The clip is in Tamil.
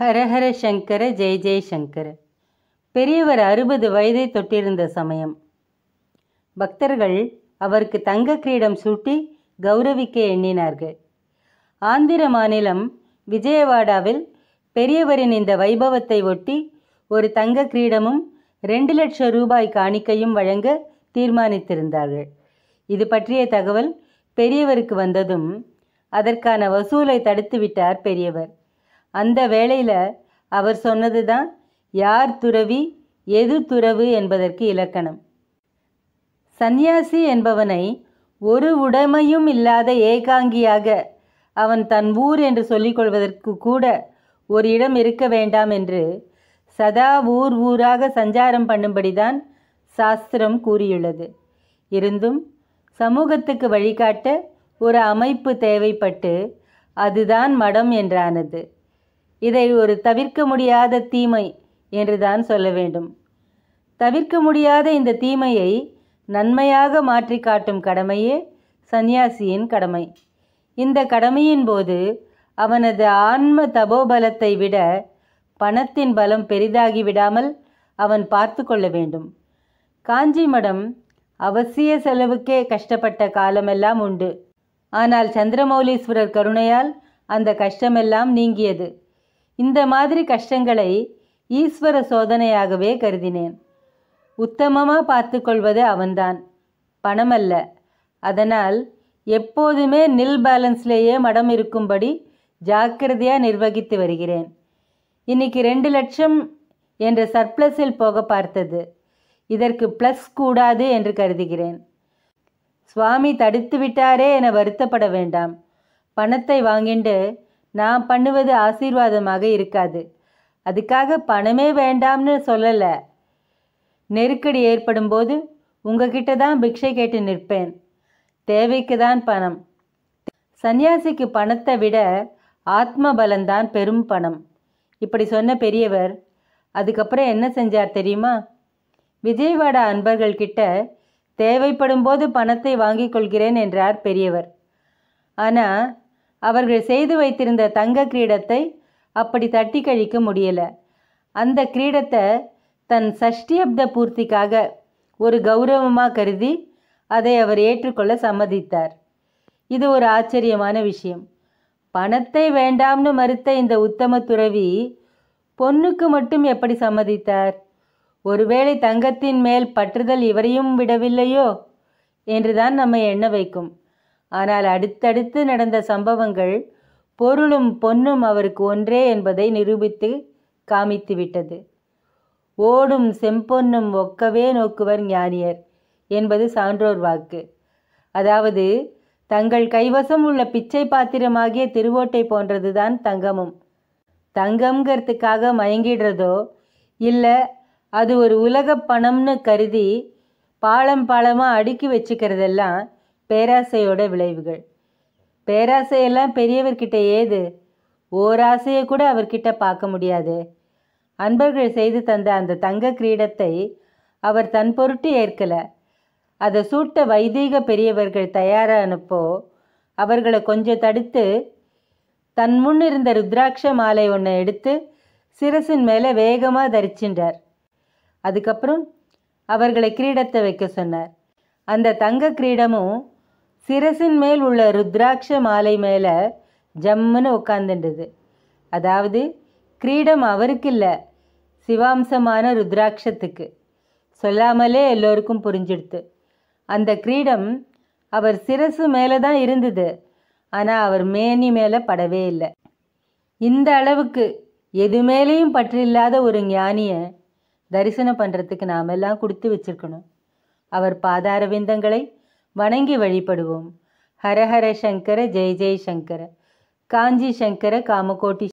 ஹரஹர சங்கர ஜெய் சங்கர் பெரியவர் அறுபது வயதை தொட்டிருந்த சமயம் பக்தர்கள் அவருக்கு தங்க கிரீடம் சூட்டி கௌரவிக்க எண்ணினார்கள் ஆந்திர மாநிலம் விஜயவாடாவில் பெரியவரின் இந்த வைபவத்தை ஒட்டி ஒரு தங்க கிரீடமும் ரெண்டு லட்சம் ரூபாய் காணிக்கையும் வழங்க தீர்மானித்திருந்தார்கள் இது பற்றிய தகவல் பெரியவருக்கு வந்ததும் அதற்கான வசூலை தடுத்துவிட்டார் பெரியவர் அந்த வேளையில் அவர் சொன்னது தான் யார் துறவி எது துறவு என்பதற்கு இலக்கணம் சந்நியாசி என்பவனை ஒரு உடைமையும் இல்லாத ஏகாங்கியாக அவன் தன் ஊர் என்று சொல்லிக்கொள்வதற்கு கூட ஒரு இடம் இருக்க வேண்டாம் என்று சதா ஊர் ஊராக சஞ்சாரம் பண்ணும்படிதான் சாஸ்திரம் கூறியுள்ளது இருந்தும் சமூகத்துக்கு வழிகாட்ட ஒரு அமைப்பு தேவைப்பட்டு அதுதான் மடம் என்றானது இதை ஒரு தவிர்க்க முடியாத தீமை என்றுதான் சொல்ல வேண்டும் தவிர்க்க முடியாத இந்த தீமையை நன்மையாக மாற்றி காட்டும் கடமையே சந்நியாசியின் கடமை இந்த கடமையின் போது அவனது ஆன்ம தபோபலத்தை விட பணத்தின் பலம் பெரிதாகி விடாமல் அவன் பார்த்து கொள்ள வேண்டும் காஞ்சி மடம் அவசிய செலவுக்கே கஷ்டப்பட்ட காலமெல்லாம் உண்டு ஆனால் சந்திரமௌலீஸ்வரர் கருணையால் அந்த கஷ்டமெல்லாம் நீங்கியது இந்த மாதிரி கஷ்டங்களை ஈஸ்வர சோதனையாகவே கருதினேன் உத்தமமாக பார்த்து கொள்வது அவன்தான் பணமல்ல அதனால் எப்போதுமே நில் பேலன்ஸ்லேயே மடம் இருக்கும்படி ஜாக்கிரதையாக நிர்வகித்து வருகிறேன் இன்னைக்கு ரெண்டு லட்சம் என்ற சர்ப்ளஸில் போக பார்த்தது இதற்கு ப்ளஸ் கூடாது என்று கருதுகிறேன் சுவாமி தடுத்து விட்டாரே என வருத்தப்பட வேண்டாம் பணத்தை வாங்கிண்டு நான் பண்ணுவது ஆசீர்வாதமாக இருக்காது அதுக்காக பணமே வேண்டாம்னு சொல்லலை நெருக்கடி ஏற்படும் போது உங்ககிட்ட தான் பிக்ஷை கேட்டு நிற்பேன் தேவைக்கு தான் பணம் சன்னியாசிக்கு பணத்தை விட ஆத்ம பலந்தான் பெரும் பணம் இப்படி சொன்ன பெரியவர் அதுக்கப்புறம் என்ன செஞ்சார் தெரியுமா விஜயவாடா அன்பர்கள் கிட்ட தேவைப்படும் போது பணத்தை வாங்கிக் கொள்கிறேன் என்றார் பெரியவர் ஆனால் அவர்கள் செய்து வைத்திருந்த தங்க கிரீடத்தை அப்படி தட்டி கழிக்க முடியல அந்த கிரீடத்தை தன் சஷ்டியப்த பூர்த்திக்காக ஒரு கௌரவமாக கருதி அதை அவர் ஏற்றுக்கொள்ள சம்மதித்தார் இது ஒரு ஆச்சரியமான விஷயம் பணத்தை வேண்டாம்னு மறுத்த இந்த உத்தம துறவி பொண்ணுக்கு மட்டும் எப்படி சம்மதித்தார் ஒருவேளை தங்கத்தின் மேல் பற்றுதல் இவரையும் விடவில்லையோ என்றுதான் நம்மை எண்ண வைக்கும் ஆனால் அடுத்தடுத்து நடந்த சம்பவங்கள் பொருளும் பொன்னும் அவருக்கு ஒன்றே என்பதை நிரூபித்து காமித்துவிட்டது ஓடும் செம்பொன்னும் ஒக்கவே நோக்குவர் ஞானியர் என்பது சான்றோர் வாக்கு அதாவது தங்கள் கைவசம் உள்ள பிச்சை பாத்திரமாகிய திருவோட்டை போன்றதுதான் தங்கமும் தங்கம்ங்கிறதுக்காக மயங்கிடுறதோ இல்லை அது ஒரு உலக பணம்னு கருதி பாலம் பாலமாக அடுக்கி வச்சுக்கிறதெல்லாம் பேராசையோட விளைவுகள் பேராசையெல்லாம் பெரியவர்கிட்ட ஏது ஓர் ஆசையை கூட அவர்கிட்ட பார்க்க முடியாது அன்பர்கள் செய்து தந்த அந்த தங்க கிரீடத்தை அவர் தன் பொருட்டு ஏற்கலை அதை சூட்ட வைதீக பெரியவர்கள் தயாரானப்போ அவர்களை கொஞ்சம் தடுத்து தன் முன் இருந்த ருத்ராட்ச மாலை ஒன்றை எடுத்து சிரசின் மேலே வேகமாக தரிச்சின்றார் அதுக்கப்புறம் அவர்களை கிரீடத்தை வைக்க சொன்னார் அந்த தங்க கிரீடமும் சிரசின் மேல் உள்ள ருத்ராட்ச மாலை மேலே ஜம்முன்னு உட்காந்துண்டது அதாவது கிரீடம் அவருக்கு இல்லை சிவாம்சமான ருத்ராட்சத்துக்கு சொல்லாமலே எல்லோருக்கும் புரிஞ்சிடுத்து அந்த கிரீடம் அவர் சிரசு மேலே தான் இருந்தது ஆனால் அவர் மேனி மேலே படவே இல்லை இந்த அளவுக்கு எது மேலேயும் பற்றில்லாத ஒரு ஞானியை தரிசனம் பண்ணுறதுக்கு நாமெல்லாம் கொடுத்து வச்சிருக்கணும் அவர் பாதாரவிந்தங்களை வணங்கி வழிபடுவோம் ஹரஹர சங்கர ஜெய் ஜெய் சங்கர காஞ்சி சங்கர காமகோட்டி